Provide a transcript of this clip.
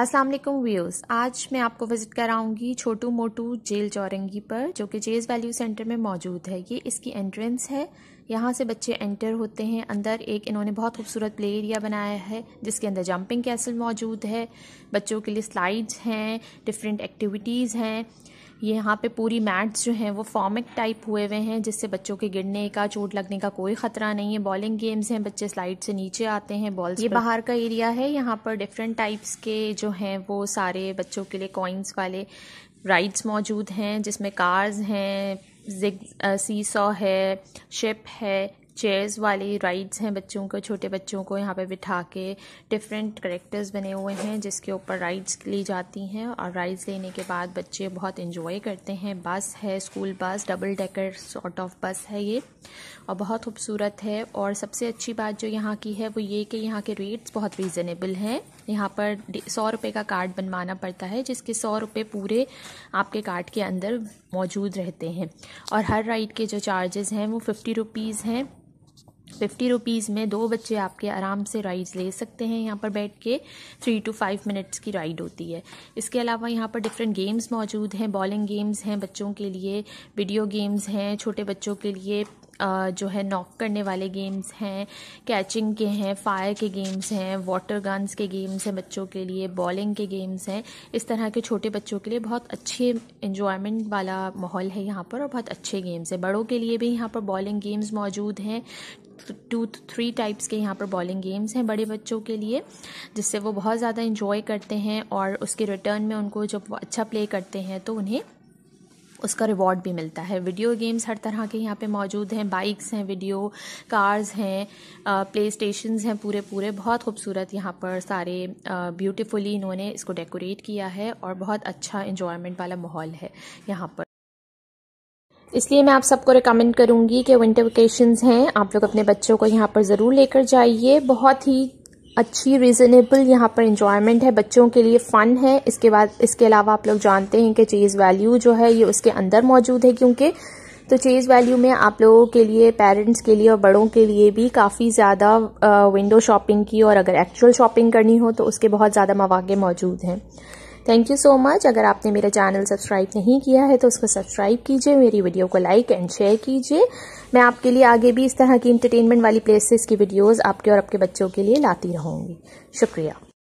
अस्सलाम वालेकुम व्यूअर्स आज मैं आपको विज़िट कराऊंगी छोटू मोटू जेल चौरंगी पर जो कि जेज वैल्यू सेंटर में मौजूद है ये इसकी एंट्रेंस है यहाँ से बच्चे एंटर होते हैं अंदर एक इन्होंने बहुत खूबसूरत प्ले एरिया बनाया है जिसके अंदर जंपिंग कैसल मौजूद है बच्चों के लिए स्लाइड्स हैं डिफरेंट एक्टिविटीज़ हैं ये यहाँ पे पूरी मैट्स जो हैं वो फॉर्मिक टाइप हुए हुए हैं जिससे बच्चों के गिरने का चोट लगने का कोई ख़तरा नहीं है बॉलिंग गेम्स हैं बच्चे स्लाइड से नीचे आते हैं बॉल्स ये बाहर का एरिया है यहाँ पर डिफरेंट टाइप्स के जो हैं वो सारे बच्चों के लिए कॉइन्स वाले राइड्स मौजूद हैं जिसमें कार्स हैं जिग सी सॉ है शिप है चेयर्स वाली राइड्स हैं बच्चों को छोटे बच्चों को यहाँ पे बिठा के डिफरेंट करेक्टर्स बने हुए हैं जिसके ऊपर राइड्स ली जाती हैं और राइड्स लेने के बाद बच्चे बहुत इंजॉय करते हैं बस है school bus double decker sort of बस है ये और बहुत खूबसूरत है और सबसे अच्छी बात जो यहाँ की है वो ये कि यहाँ के रेट्स बहुत रिजनेबल हैं यहाँ पर सौ रुपये का कार्ड बनवाना पड़ता है जिसके सौ रुपये पूरे आपके कार्ड के अंदर मौजूद रहते हैं और हर राइड के जो चार्जेस हैं वो फिफ्टी रुपीज़ हैं फिफ्टी रुपीज़ में दो बच्चे आपके आराम से राइड्स ले सकते हैं यहाँ पर बैठ के थ्री टू फाइव मिनट्स की राइड होती है इसके अलावा यहाँ पर डिफरेंट गेम्स मौजूद हैं बॉलिंग गेम्स हैं बच्चों के लिए वीडियो गेम्स हैं छोटे बच्चों के लिए जो है नॉक करने वाले गेम्स हैं कैचिंग के हैं फायर के गेम्स हैं वाटर गन्स के गेम्स हैं बच्चों के लिए बॉलिंग के गेम्स हैं इस तरह के छोटे बच्चों के लिए बहुत अच्छे इन्जॉयमेंट वाला माहौल है यहाँ पर और बहुत अच्छे गेम्स हैं बड़ों के लिए भी यहाँ पर बॉलिंग गेम्स मौजूद हैं टू थ्री टाइप्स के यहाँ पर बॉलिंग गेम्स हैं बड़े बच्चों के लिए जिससे वो बहुत ज़्यादा इन्जॉय करते हैं और उसके रिटर्न में उनको जब अच्छा प्ले करते हैं तो उन्हें उसका रिवॉर्ड भी मिलता है वीडियो गेम्स हर तरह के यहाँ पे मौजूद हैं बाइक्स हैं वीडियो कार्स हैं प्ले स्टेशन हैं पूरे पूरे बहुत खूबसूरत यहाँ पर सारे ब्यूटिफुली इन्होंने इसको डेकोरेट किया है और बहुत अच्छा इंजॉयमेंट वाला माहौल है यहाँ पर इसलिए मैं आप सबको रिकमेंड करूंगी कि विंटर वेकेशन हैं आप लोग अपने बच्चों को यहाँ पर ज़रूर लेकर जाइए बहुत ही अच्छी रीज़नेबल यहाँ पर इंजॉयमेंट है बच्चों के लिए फ़न है इसके बाद इसके अलावा आप लोग जानते हैं कि चीज़ वैल्यू जो है ये उसके अंदर मौजूद है क्योंकि तो चीज़ वैल्यू में आप लोगों के लिए पेरेंट्स के लिए और बड़ों के लिए भी काफ़ी ज़्यादा विंडो शॉपिंग की और अगर एक्चुअल शॉपिंग करनी हो तो उसके बहुत ज़्यादा मौाक़े मौजूद हैं थैंक यू सो मच अगर आपने मेरा चैनल सब्सक्राइब नहीं किया है तो उसको सब्सक्राइब कीजिए मेरी वीडियो को लाइक एंड शेयर कीजिए मैं आपके लिए आगे भी इस तरह की इंटरटेनमेंट वाली प्लेसेस की वीडियोस आपके और आपके बच्चों के लिए लाती रहूंगी शुक्रिया